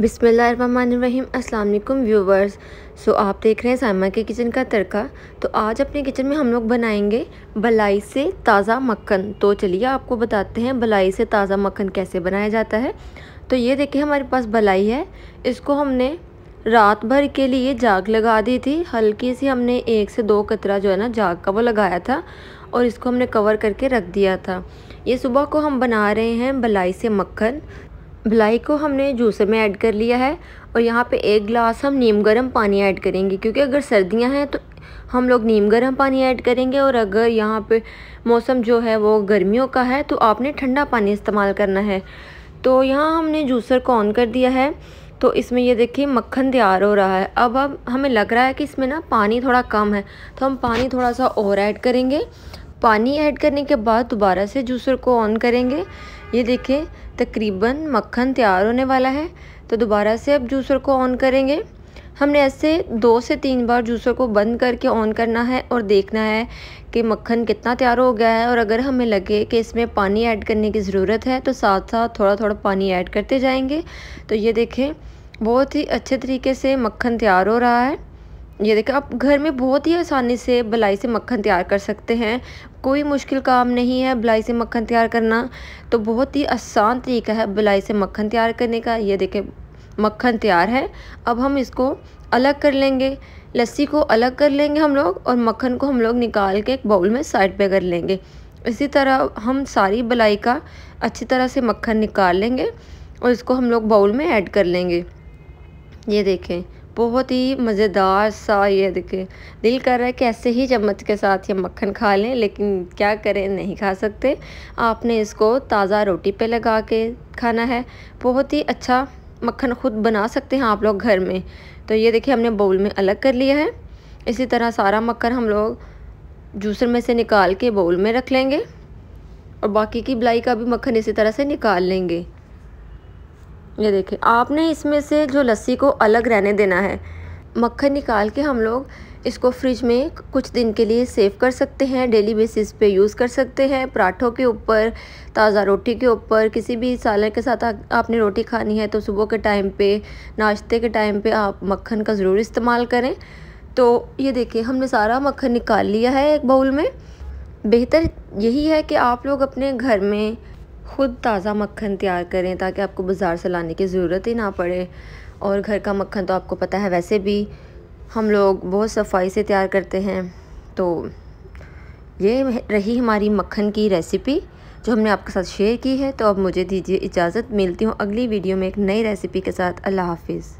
बिसमीम् अल्लाम व्यूवर्स सो आप देख रहे हैं सामा के किचन का तड़का तो आज अपने किचन में हम लोग बनाएंगे भलाई से ताज़ा मक्खन तो चलिए आपको बताते हैं भलाई से ताज़ा मक्खन कैसे बनाया जाता है तो ये देखिए हमारे पास भलाई है इसको हमने रात भर के लिए जाग लगा दी थी हल्की सी हमने एक से दो कतरा जो है ना जाग का वो लगाया था और इसको हमने कवर करके रख दिया था ये सुबह को हम बना रहे हैं भलाई से मक्खन भलाई को हमने जूसर में ऐड कर लिया है और यहाँ पे एक गिलास हम नीम गर्म पानी ऐड करेंगे क्योंकि अगर सर्दियाँ हैं तो हम लोग नीम गर्म पानी ऐड करेंगे और अगर यहाँ पे मौसम जो है वो गर्मियों का है तो आपने ठंडा पानी इस्तेमाल करना है तो यहाँ हमने जूसर को ऑन कर दिया है तो इसमें ये देखिए मक्खन तैयार हो रहा है अब अब हमें लग रहा है कि इसमें ना पानी थोड़ा कम है तो हम पानी थोड़ा सा और ऐड करेंगे पानी ऐड करने के बाद दोबारा से जूसर को ऑन करेंगे ये देखिए तकरीबन मक्खन तैयार होने वाला है तो दोबारा से अब जूसर को ऑन करेंगे हमने ऐसे दो से तीन बार जूसर को बंद करके ऑन करना है और देखना है कि मक्खन कितना तैयार हो गया है और अगर हमें लगे कि इसमें पानी ऐड करने की ज़रूरत है तो साथ साथ थोड़ा थोड़ा पानी ऐड करते जाएंगे तो ये देखें बहुत ही अच्छे तरीके से मक्खन तैयार हो रहा है ये देखें आप घर में बहुत ही आसानी से बलाई से मक्खन तैयार कर सकते हैं कोई मुश्किल काम नहीं है बलाई से मक्खन तैयार करना तो बहुत ही आसान तरीका है बलाई से मक्खन तैयार करने का ये देखें मक्खन तैयार है अब हम इसको अलग कर लेंगे लस्सी को अलग कर लेंगे हम लोग और मक्खन को हम लोग निकाल के एक बाउल में साइड पर कर लेंगे इसी तरह हम सारी बलाई का अच्छी तरह से मक्खन निकाल लेंगे और इसको हम लोग बाउल में ऐड कर लेंगे ये देखें बहुत ही मज़ेदार सा ये देखिए दिल कर रहा है कि ऐसे ही चम्मच के साथ ये मक्खन खा लें लेकिन क्या करें नहीं खा सकते आपने इसको ताज़ा रोटी पे लगा के खाना है बहुत ही अच्छा मक्खन ख़ुद बना सकते हैं आप लोग घर में तो ये देखिए हमने बाउल में अलग कर लिया है इसी तरह सारा मक्खन हम लोग जूसर में से निकाल के बाउल में रख लेंगे और बाकी की बलाई का भी मक्खन इसी तरह से निकाल लेंगे ये देखिए आपने इसमें से जो लस्सी को अलग रहने देना है मक्खन निकाल के हम लोग इसको फ्रिज में कुछ दिन के लिए सेव कर सकते हैं डेली बेसिस पे यूज़ कर सकते हैं पराठों के ऊपर ताज़ा रोटी के ऊपर किसी भी सालन के साथ आ, आपने रोटी खानी है तो सुबह के टाइम पे नाश्ते के टाइम पे आप मक्खन का ज़रूर इस्तेमाल करें तो ये देखिए हमने सारा मक्खन निकाल लिया है एक बाउल में बेहतर यही है कि आप लोग अपने घर में ख़ुद ताज़ा मक्खन तैयार करें ताकि आपको बाज़ार से लाने की ज़रूरत ही ना पड़े और घर का मक्खन तो आपको पता है वैसे भी हम लोग बहुत सफाई से तैयार करते हैं तो ये रही हमारी मक्खन की रेसिपी जो हमने आपके साथ शेयर की है तो अब मुझे दीजिए इजाज़त मिलती हूँ अगली वीडियो में एक नई रेसिपी के साथ अल्लाह हाफिज़